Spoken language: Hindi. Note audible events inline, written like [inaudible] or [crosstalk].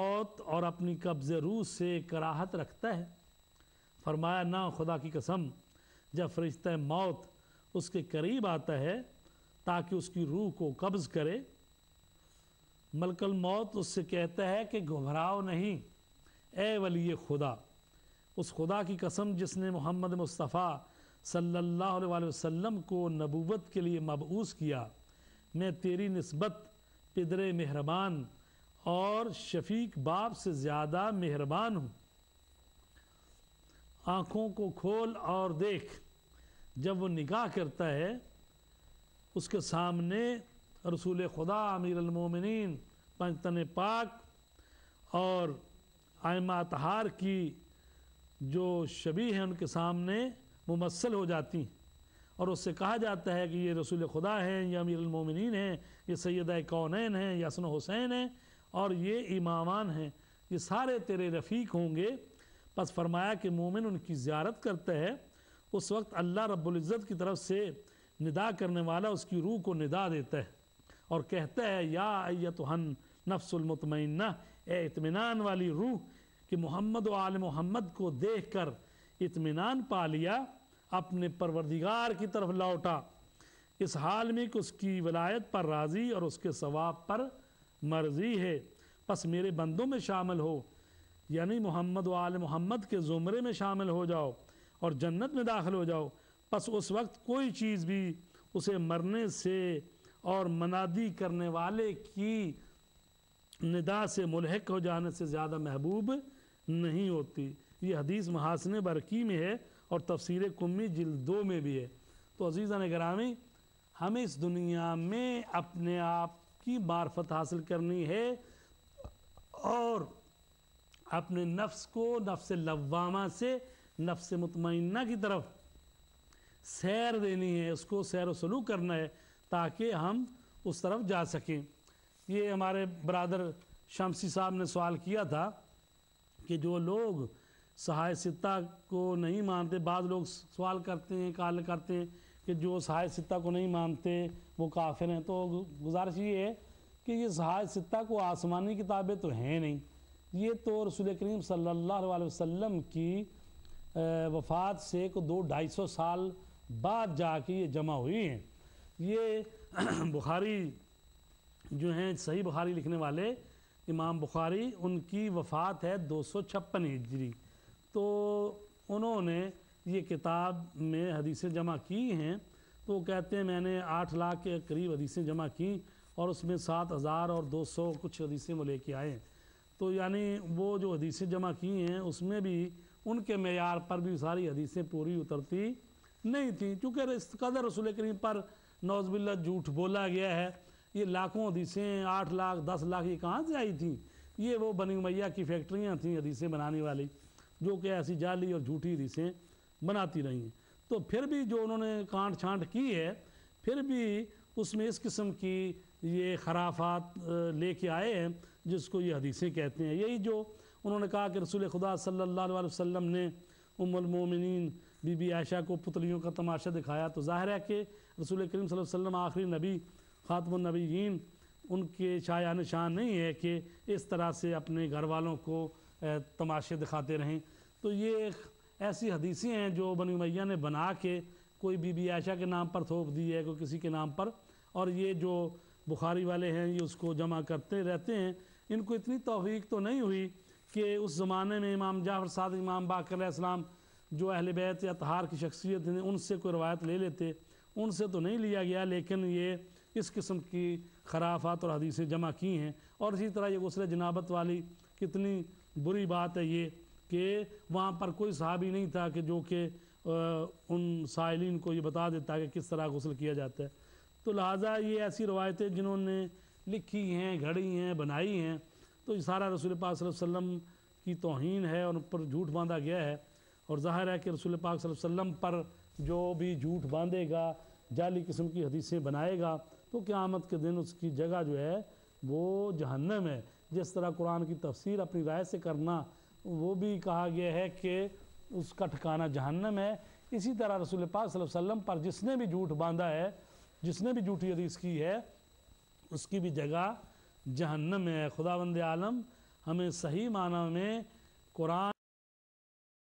मौत और अपनी कब्ज़ रूह से कराहत रखता है फरमाया ना खुदा की कसम जब फरिश्त मौत उसके करीब आता है ताकि उसकी रूह को कब्ज़ करे मलकल मौत उससे कहता है कि घबराओ नहीं ए वली खुदा उस खुदा की कसम जिसने मोहम्मद मुस्तफ़ा सल्लल्लाहु अलैहि वसल्लम को नबूवत के लिए मबूस किया मैं तेरी नस्बत पिदर मेहरबान और शफीक बाप से ज़्यादा मेहरबान हूँ आँखों को खोल और देख जब वो निगाह करता है उसके सामने रसूल खुदा अमीर अमीरमिन पंचतन पाक और आयमा तहार की जो शबी हैं उनके सामने मुमसल हो जाती हैं और उससे कहा जाता है कि ये रसूल खुदा हैं या अमीर अमीरमिन हैं ये सैदा कौन हैं यासन हुसैन हैं और ये इमामान हैं ये सारे तेरे रफ़ीक होंगे बस फरमाया कि मोमिन उनकी ज्यारत करता है उस वक्त अल्लाह रब्ज़त की तरफ से निदा करने वाला उसकी रूह को निदा देता है और कहता है या अयतहन नफ्सुलमतमना ए इतमान वाली रूह कि मोहम्मद आल मोहम्मद को देख कर इतमान पा लिया अपने परवरदिगार की तरफ लौटा इस हाल में कि उसकी वलायत पर राज़ी और उसके सवाब पर मर्जी है बस मेरे बंदों में शामिल हो यानी मोहम्मद वाल मोहम्मद के ज़ुमरे में शामिल हो जाओ और जन्नत में दाखिल हो जाओ बस उस वक्त कोई चीज़ भी उसे मरने से और मनादी करने वाले की निदा से मुलहक हो जाने से ज़्यादा महबूब नहीं होती ये हदीस महासन बरकी में है और तफसीर कुम्मी जिल्द दो में भी है तो अजीज़ा ने ग्रामी हमें इस दुनिया में अपने आप की मार्फत हासिल करनी है और अपने नफ्स को नफ्स लवामा से नफ्स मुतमना की तरफ सैर देनी है उसको सैर व सलूक करना है ताकि हम उस तरफ जा सकें ये हमारे बरदर शमसी साहब ने सवाल किया था कि जो लोग सहाय सत्ता को नहीं मानते बाद लोग सवाल करते हैं काल करते हैं कि जो सहाय सत्ता को नहीं मानते वो काफिर हैं तो गुजारिश ये है कि ये सहाय सत्ता को आसमानी किताबें तो हैं नहीं ये तो रसूल करीम सल्लल्लाहु अलैहि वसल्लम की वफ़ात से को दो ढाई सौ साल बाद जाके ये जमा हुई हैं ये [clears throat] बुखारी जो हैं सही बुखारी लिखने वाले इमाम बुखारी उनकी वफ़ात है दो सौ छप्पन हिजरी तो उन्होंने ये किताब में हदीसें जमा की हैं तो कहते हैं मैंने आठ लाख के करीब हदीसें जमा की और उसमें सात हज़ार और दो सौ कुछ हदीसें वो लेके आए तो यानी वो जो हदीसें जमा की हैं उसमें भी उनके मैार पर भी सारी हदीसें पूरी उतरती नहीं थी क्योंकि इस कदर रसूल करीम पर नौजबिल्ला झूठ बोला गया है ये लाखों हदीसें आठ लाख दस लाख ये कहाँ से आई थी ये वो बनी मैया की फैक्ट्रियाँ थीं हदीसें बनाने वाली जो कि ऐसी जाली और झूठी हदीसें बनाती रही हैं तो फिर भी जो उन्होंने कांट छांट की है फिर भी उसमें इस किस्म की ये खराफात लेके आए हैं जिसको ये हदीसें कहते हैं यही जो उन्होंने कहा कि रसूल खुदा सल्ला वसम ने उमलमोमिन बीबी आयशा को पुतलियों का तमाशा दिखाया तो ज़ाहिर है कि रसूल करीम वसम आखिरी नबी ख़ातमनबीन उनके शायान निशान नहीं है कि इस तरह से अपने घर वालों को तमाशे दिखाते रहें तो ये ऐसी हदीसें हैं जो बनी मैया ने बना के कोई बीबी आयशा के नाम पर थोप दी है कोई किसी के नाम पर और ये जो बुखारी वाले हैं ये उसको जमा करते रहते हैं इनको इतनी तोफ़ीक तो नहीं हुई कि उस ज़माने में इमाम जाफर साद इमाम इस्लाम जो अहल बैत या तहार की शख्सियत हैं उनसे कोई रवायत ले लेते उनसे तो नहीं लिया गया लेकिन ये इस किस्म की खराफात और हदीसें जमा की हैं और इसी तरह ये गसल जनाबत वाली कितनी बुरी बात है ये कि वहाँ पर कोई साहबी नहीं था कि जो कि उन साहिलिन को ये बता देता कि किस तरह गसल किया जाता है तो लिहाजा ये ऐसी रवायतें जिन्होंने लिखी हैं घड़ी हैं बनाई हैं तो ये सारा रसूल पाक वसल्लम की तोहन है और उन पर झूठ बांधा गया है और जाहिर है कि रसूल पाक वसल्लम पर जो भी झूठ बांधेगा जाली किस्म की हदीसें बनाएगा तो क़्यामत के दिन उसकी जगह जो है वो जहन्नम है जिस तरह कुरान की तफसीर अपनी राय से करना वो भी कहा गया है कि उसका ठिकाना जहन्नम है इसी तरह रसूल पाक वसल्लम पर जिसने भी झूठ बांधा है जिसने भी झूठी हदीस की है उसकी भी जगह जहन्नम है खुदा बंद आलम हमें सही माना में कुरान